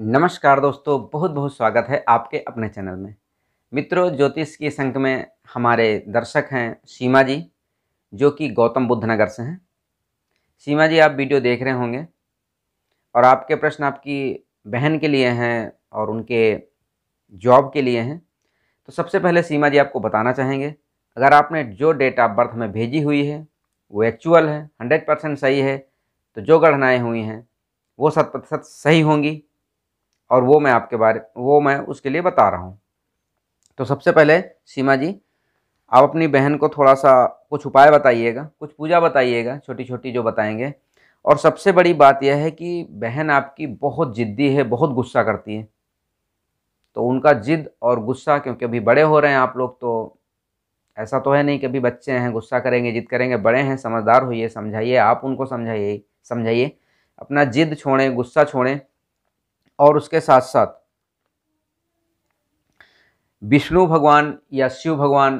नमस्कार दोस्तों बहुत बहुत स्वागत है आपके अपने चैनल में मित्रों ज्योतिष के संघ में हमारे दर्शक हैं सीमा जी जो कि गौतम बुद्ध नगर से हैं सीमा जी आप वीडियो देख रहे होंगे और आपके प्रश्न आपकी बहन के लिए हैं और उनके जॉब के लिए हैं तो सबसे पहले सीमा जी आपको बताना चाहेंगे अगर आपने जो डेट ऑफ बर्थ में भेजी हुई है वो एक्चुअल है हंड्रेड परसेंट सही है तो जो गणनाएँ हुई हैं वो शत प्रतिशत सही होंगी और वो मैं आपके बारे वो मैं उसके लिए बता रहा हूँ तो सबसे पहले सीमा जी आप अपनी बहन को थोड़ा सा कुछ उपाय बताइएगा कुछ पूजा बताइएगा छोटी छोटी जो बताएंगे और सबसे बड़ी बात यह है कि बहन आपकी बहुत ज़िद्दी है बहुत गुस्सा करती है तो उनका जिद और गुस्सा क्योंकि अभी बड़े हो रहे हैं आप लोग तो ऐसा तो है नहीं कि अभी बच्चे हैं गुस्सा करेंगे जिद करेंगे बड़े हैं समझदार होइए समझाइए आप उनको समझाइए समझाइए अपना जिद छोड़ें गुस्सा छोड़ें और उसके साथ साथ विष्णु भगवान या शिव भगवान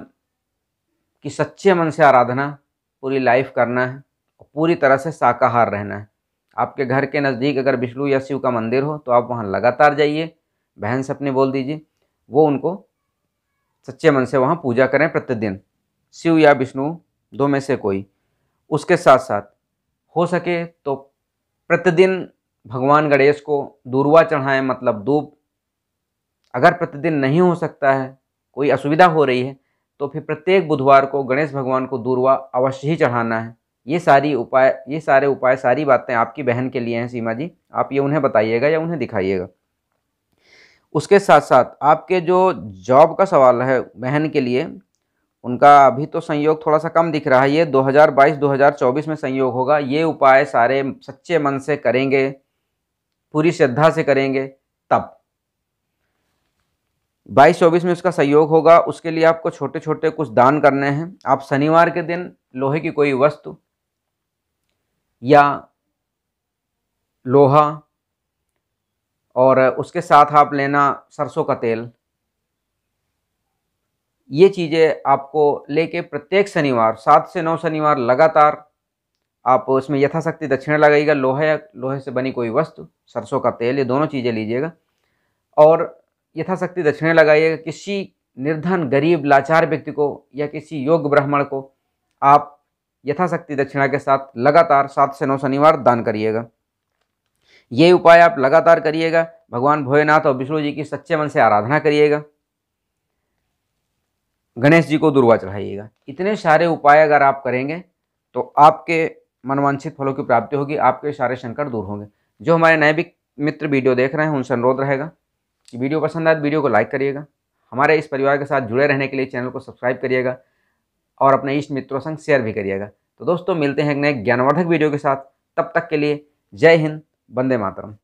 की सच्चे मन से आराधना पूरी लाइफ करना है और पूरी तरह से शाकाहार रहना है आपके घर के नज़दीक अगर विष्णु या शिव का मंदिर हो तो आप वहाँ लगातार जाइए बहन से अपने बोल दीजिए वो उनको सच्चे मन से वहाँ पूजा करें प्रतिदिन शिव या विष्णु दो में से कोई उसके साथ साथ हो सके तो प्रतिदिन भगवान गणेश को दूरवा चढ़ाएं मतलब धूप अगर प्रतिदिन नहीं हो सकता है कोई असुविधा हो रही है तो फिर प्रत्येक बुधवार को गणेश भगवान को दूरवा अवश्य ही चढ़ाना है ये सारी उपाय ये सारे उपाय सारी बातें आपकी बहन के लिए हैं सीमा जी आप ये उन्हें बताइएगा या उन्हें दिखाइएगा उसके साथ साथ आपके जो जॉब का सवाल है बहन के लिए उनका अभी तो संयोग थोड़ा सा कम दिख रहा है ये 2022-2024 में संयोग होगा ये उपाय सारे सच्चे मन से करेंगे पूरी श्रद्धा से करेंगे तब बाईस चौबीस में उसका सहयोग होगा उसके लिए आपको छोटे छोटे कुछ दान करने हैं आप शनिवार के दिन लोहे की कोई वस्तु या लोहा और उसके साथ आप लेना सरसों का तेल ये चीज़ें आपको लेके प्रत्येक शनिवार सात से नौ शनिवार लगातार आप उसमें यथाशक्ति दक्षिणा लगाइएगा लोहे या लोहे से बनी कोई वस्तु सरसों का तेल ये दोनों चीज़ें लीजिएगा और यथाशक्ति दक्षिणा लगाइएगा किसी निर्धन गरीब लाचार व्यक्ति को या किसी योग्य ब्राह्मण को आप यथाशक्ति दक्षिणा के साथ लगातार सात से नौ शनिवार दान करिएगा ये उपाय आप लगातार करिएगा भगवान भोलेनाथ और विष्णु जी की सच्चे मन से आराधना करिएगा गणेश जी को दुर्वा चढ़ाइएगा इतने सारे उपाय अगर आप करेंगे तो आपके मनवांछित फलों की प्राप्ति होगी आपके सारे शंकर दूर होंगे जो हमारे नए भी मित्र वीडियो देख रहे हैं उनसे अनुरोध रहेगा कि वीडियो पसंद आए तो वीडियो को लाइक करिएगा हमारे इस परिवार के साथ जुड़े रहने के लिए चैनल को सब्सक्राइब करिएगा और अपने इष्ट मित्रों संग शेयर भी करिएगा तो दोस्तों मिलते हैं एक नए ज्ञानवर्धक वीडियो के साथ तब तक के लिए जय हिंद वंदे मातरम